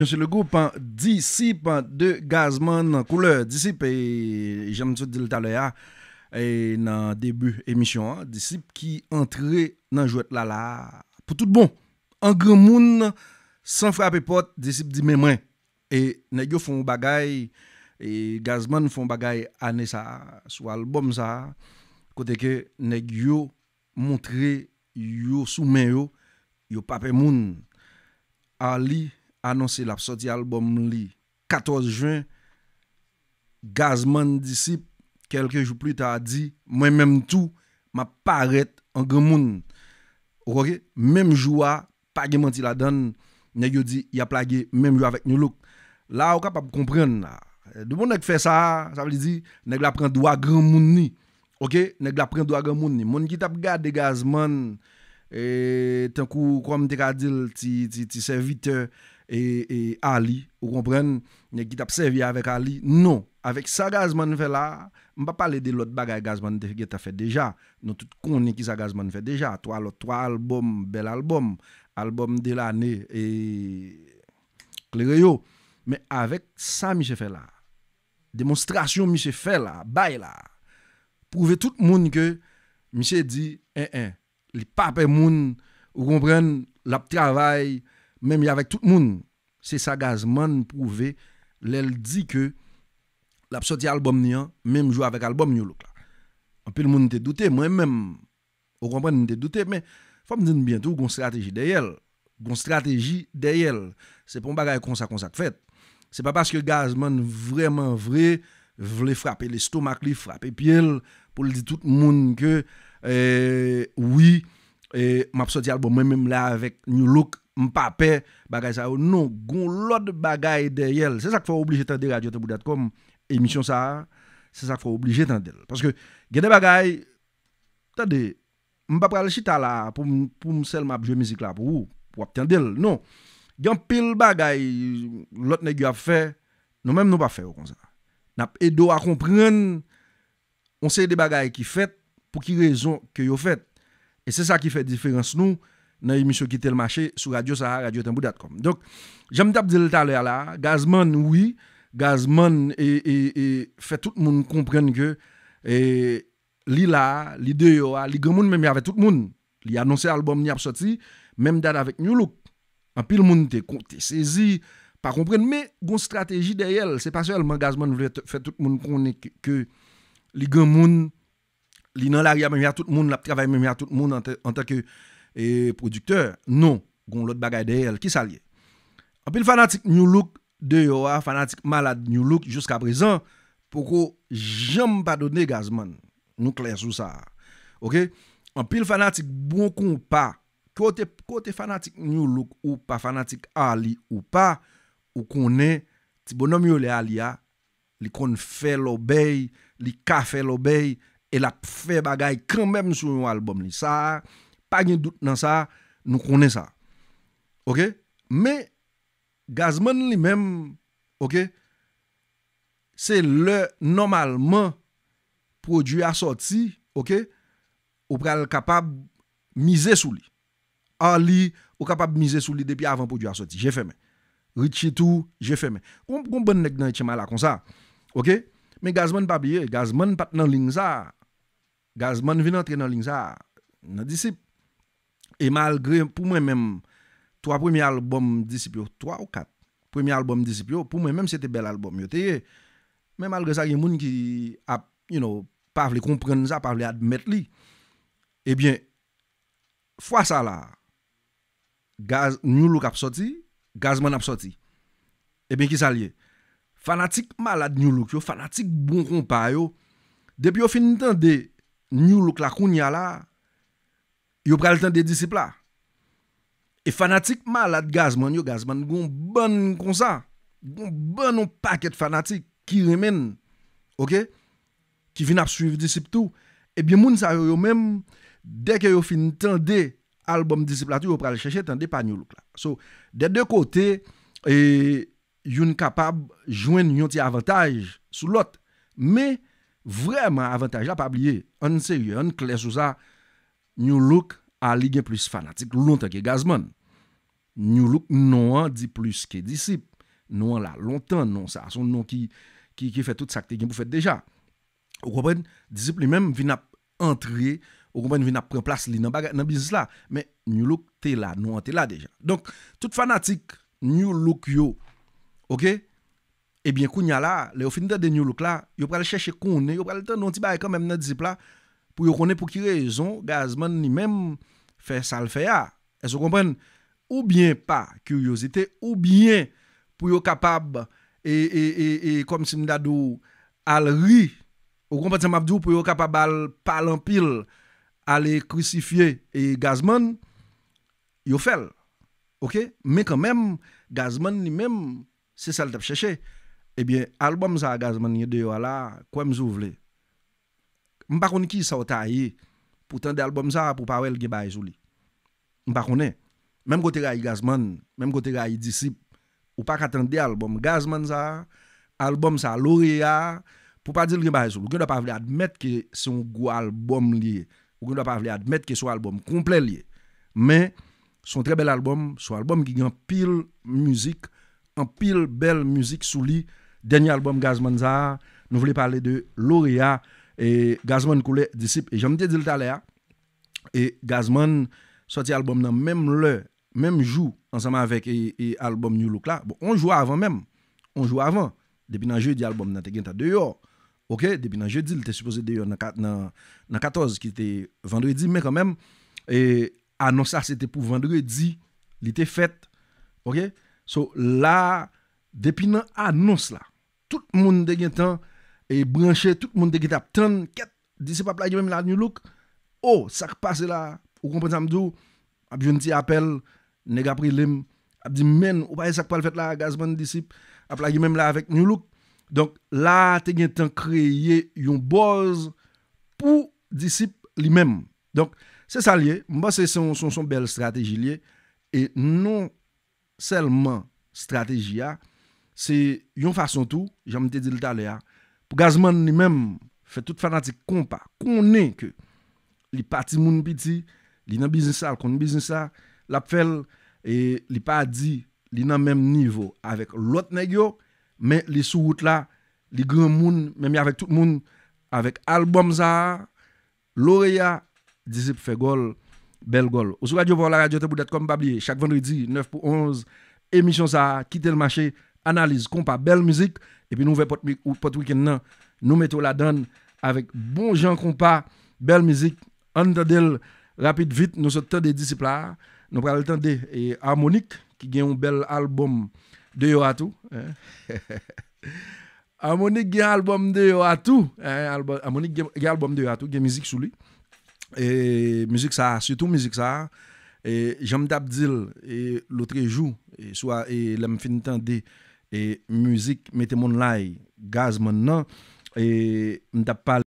Yon se le goupan Disip de Gazman kouleur. Disip, jèm sou dil talè ya nan debu emisyon. Disip ki entre nan jouet lala. Pou tout bon, an gen moun, san frape pot, Disip di mè mwen. E neg yo fon bagay, Gazman fon bagay anè sa. Sou albom sa, kote ke neg yo montre yo sou mè yo, yo pape moun. Ali. anonsi la psoti albom li, 14 juan, gazman disip, kelke jou pli ta di, mwen menm tou, ma paret an gen moun. Ok, menm jou a, pagi man ti la dan, nye yo di, ya plage, menm jou avèk nyo lòk. La, ok apap kompren na. Eh, Diboun nek fe sa, sa vli di, nek la pren dwa gen moun ni. Ok, nek la pren dwa gen moun ni. Moun ki tap gade gazman, eh, tenkou kwa mte ka dil ti serviteur, E, e Ali Ou kompren Nye kit apsevi avek Ali Non Avek sa gazman fe la Mpa pale de lot bagay gazman Ge ta fe deja Non tout konen ki sa gazman fe deja To alot To albom Bel albom Albom de l'ane E Kleroyo Me avek sa mi se fe la Demonstrasyon mi se fe la Bay la Pouve tout moun ke Mi se di En eh, en eh, Li pape moun Ou kompren Lap travay même avec tout le monde, c'est ça Gazman prouvé, elle dit que l'a sorti album même jouer avec album New Look là. Un peu le monde était douté, moi-même, vous comprenez, te douté, mais faut me dire bientôt qu'on stratégie d'elle une stratégie d'elle C'est pour un bagage comme ça qu'on ça fait. C'est pas parce que Gazman vraiment vrai voulait frapper l'estomac, lui frapper pied pour le dire tout le monde que euh, oui, et euh, m'a sorti album moi-même là avec New Look Mbappé, bagay ça, non, gon l'autre bagay yel. C'est ça qu'il faut obliger de radio émission ça, c'est ça qu'il faut obliger d'entendre. Parce que, il y a bagay, attendez, Mbappé le chita là, pour, pour m'a jouer musique là, pour pour pour d'elle. Non, il un pile bagay, l'autre nègre a fait, nous même nous pas fait comme ça. N'a Edo à comprendre, on sait des bagay qui fait, pour qui raison que vous fait. Et c'est ça qui fait différence nous. nan emisyon Kitel Maché, sou Radio Sahara, Radio Tembou.com. Donk, jame tap di l taler la, Gazman, oui, Gazman, e, e, e, fè tout moun komprenn ke, e, li la, li de yo a, li gen moun mè mè avè tout moun, li anonsè alboum ni ap soti, mèm dad avèk nyoulouk, an pi l moun te konti sezi, pa komprenn, mè, goun strategi de yel, se pas yo elman Gazman vle fè tout moun konnè ke, li gen moun, li nan larya mè mè avè tout moun, la ptravay mè mè avè tout moun, an E produkteur, nou, goun lot bagay de hel, ki sa liye. An pil fanatik nyoulouk de yo a, fanatik malad nyoulouk jouska prezan, poukou jem pa do ne gazman, nou kler sou sa a. Ok, an pil fanatik bon kon pa, kote fanatik nyoulouk ou pa fanatik Ali ou pa, ou konen, ti bonom yo le Ali a, li kon fè lo bey, li ka fè lo bey, el ap fè bagay kran mèm sou yon albom li sa a, pa gen dout nan sa, nou konen sa. Ok? Me, gazman li men, ok, se le, normalman, prodou a soti, ok, ou pral kapab, mize sou li. A li, ou kapab mize sou li, depi avan prodou a soti. Je fè men. Richi tou, je fè men. Koun bon nek nan itchema la kon sa. Ok? Me gazman pa biye, gazman pat nan ling sa. Gazman vin an tre nan ling sa. Nan disip. E malgre pou mwen mèm 3 premi alboum disipyo, 3 ou 4 premi alboum disipyo, pou mwen mèm se te bel alboum yo, teye me malgre sa gen moun ki pa vle kompren sa, pa vle admet li ebyen eh fwa sa la New Look ap soti Gazman ap soti ebyen eh ki sa liye fanatik malad New Look yo, fanatik bon kompa yo depi yo finitan de New Look la koun ya la yo pral tende disiplat, e fanatik ma la de gazman, yo gazman goun bon konsa, goun bon ou paket fanatik, ki remen, ki vin ap suif disip tou, ebyen moun sa yo yo men, deke yo fin tende, albom disiplatou, yo pral chèche tende pa nyo luk la, so, de de kote, e, yon kapab, jwen yon ti avantaj, sou lot, me, vreman avantaj la pa blye, an se yon, an kles ou sa, an, Nyon luk a li gen plus fanatik lontan ke gazman Nyon luk nouan di plus ke disip Nouan la lontan, nouan sa Ason nouan ki fe tout sakte gen pou fet deja Ou kompren, disip li menm vina entri Ou kompren vina pren plas li nan bizis la Men, nouan luk te la, nouan te la deja Donk, tout fanatik, nouan luk yo Ebyen eh kounya la, le ou finita de nouan luk la Yo prele cheshe kounen, yo prele ten non ti baye kan menm nan disip la pour connaître pour qui raison Gazman lui-même fait ça le fait Est-ce que vous comprenez Ou bien pas curiosité ou bien pour être capable et, et, et, comme si nous avons ri vous comprenez Mabdou pour être capable parler en pile aller crucifier et Gazman il fait OK mais quand même Gazman lui-même c'est ça le chercher eh bien album ça Gazman il est là quoi vous Mpa kon ki sa o ye, pou tende de albom sa pou pa wel ge li. Mpa konen, kote ga Gazman, même kote ga disciple, Disip, ou pa katan de albom Gazman sa, album sa Lorea, pou pa dire ge baye on ne Ou gen do pa vle admet ke se yon go albom liye, ou gen pas pa vle admet un album complet lié, mais Men, son très bel album son album qui gen pil muzik, an pil belle musique sou li, Dernier album Gazman sa, nou vle pale de Lorea, et Gazman coulait disciple et j'aime te dire tout à l'heure et Gazman sorti album dans même le même jour ensemble avec et, album New Look là bon on joue avant même on joue avant depuis dans jeudi album dans t'es dehors OK depuis dans jeudi il était supposé dehors dans dans 14 qui était vendredi mais quand même et annonce ça c'était pour vendredi il était fait OK so là depuis dans annonce là tout le monde a temps E branche tout moun de git ap 34 disip ap lage mèm la nou luk. Ou oh, sak pa se la. Ou komprens amdou. Ap joun ti apel neg apri lem. Ap di men ou baye sak pal fet la gazman disip ap lage mèm la avèk nou luk. Donk la te gen tan kreye yon boz pou disip li mèm. Donk se sa liye. Mba se son son son bel strateji liye. E non selman strateji ya. Se yon fason tou. Jamin te di l talè ya. Gazman lui-même, fait tout fanatique compas, est que les pati moun petit, li nan business ça, kon business ça, la fait et li pa dit li nan même niveau avec l'autre négo, mais les sous route là, les grands moun, même avec tout moun avec album ça, Lorea disait fait gol bel gol. Au radio pour la radio te comme chaque vendredi 9 pour 11 émission ça, quitte le marché, analyse, compas, belle musique. Epi nou ve pot wikend nan, nou met ou la dan avek bon jan kompa, bel mizik, an ta del rapid vit, nou se te de disiplar, nou pral ten de e, harmonik, ki gen un bel album de yo atou. E. Harmonik gen album de yo atou, e, harmonik gen album de yo atou, gen mizik sou li. E mizik sa, se tou mizik sa, jam tab dil, e lotre jou, e lèm finiten de... E mouzik, metemoun lai, gaz man nan. E